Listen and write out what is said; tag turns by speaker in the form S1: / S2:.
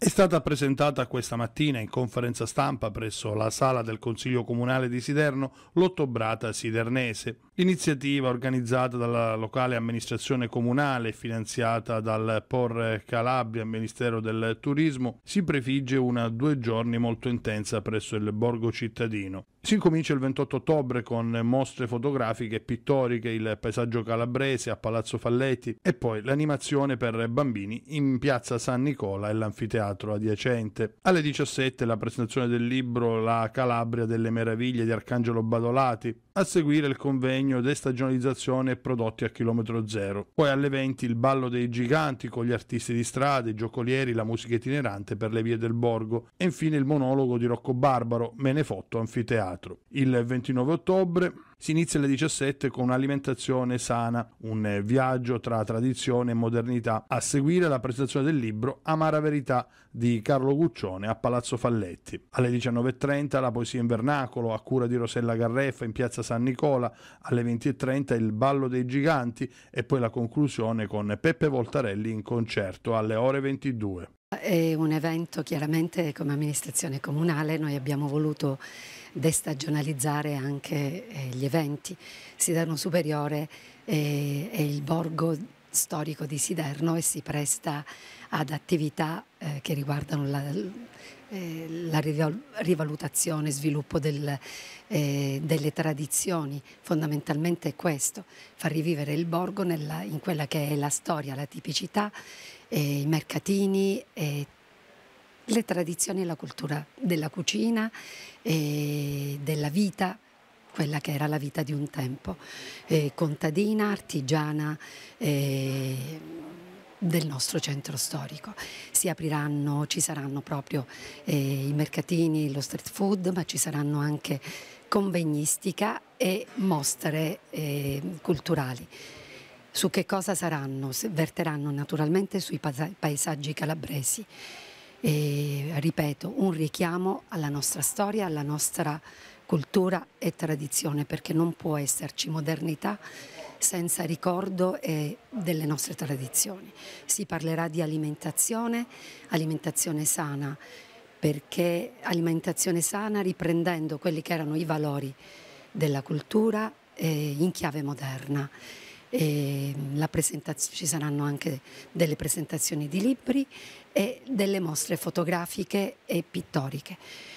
S1: È stata presentata questa mattina in conferenza stampa presso la sala del Consiglio Comunale di Siderno l'Ottobrata Sidernese. L'iniziativa organizzata dalla locale amministrazione comunale e finanziata dal POR Calabria, Ministero del Turismo, si prefigge una due giorni molto intensa presso il borgo cittadino. Si incomincia il 28 ottobre con mostre fotografiche e pittoriche, il paesaggio calabrese a Palazzo Falletti e poi l'animazione per bambini in piazza San Nicola e l'anfiteatro adiacente. Alle 17 la presentazione del libro La Calabria delle meraviglie di Arcangelo Badolati, a seguire il convegno Destagionalizzazione e prodotti a chilometro zero. Poi alle 20 il ballo dei giganti con gli artisti di strada, i giocolieri, la musica itinerante per le vie del borgo e infine il monologo di Rocco Barbaro, Menefotto anfiteatro. Il 29 ottobre si inizia alle 17 con un'alimentazione sana, un viaggio tra tradizione e modernità. A seguire la presentazione del libro Amara Verità di Carlo Guccione a Palazzo Falletti. Alle 19.30 la poesia in vernacolo a cura di Rosella Garreffa in piazza San Nicola. Alle 20.30 il ballo dei giganti e poi la conclusione con Peppe Voltarelli in concerto alle ore 22. È
S2: un evento chiaramente come amministrazione comunale noi abbiamo voluto destagionalizzare anche eh, gli eventi. Sidano Superiore eh, è il borgo storico di Siderno e si presta ad attività eh, che riguardano la, eh, la rivalutazione, sviluppo del, eh, delle tradizioni. Fondamentalmente è questo, far rivivere il borgo nella, in quella che è la storia, la tipicità, i mercatini, le tradizioni e la cultura della cucina, della vita quella che era la vita di un tempo, eh, contadina, artigiana eh, del nostro centro storico. Si apriranno, ci saranno proprio eh, i mercatini, lo street food, ma ci saranno anche convegnistica e mostre eh, culturali. Su che cosa saranno? Verteranno naturalmente sui paesaggi calabresi. E, eh, ripeto, un richiamo alla nostra storia, alla nostra cultura e tradizione, perché non può esserci modernità senza ricordo delle nostre tradizioni. Si parlerà di alimentazione, alimentazione sana, perché alimentazione sana riprendendo quelli che erano i valori della cultura eh, in chiave moderna. Mm, ci saranno anche delle presentazioni di libri e delle mostre fotografiche e pittoriche.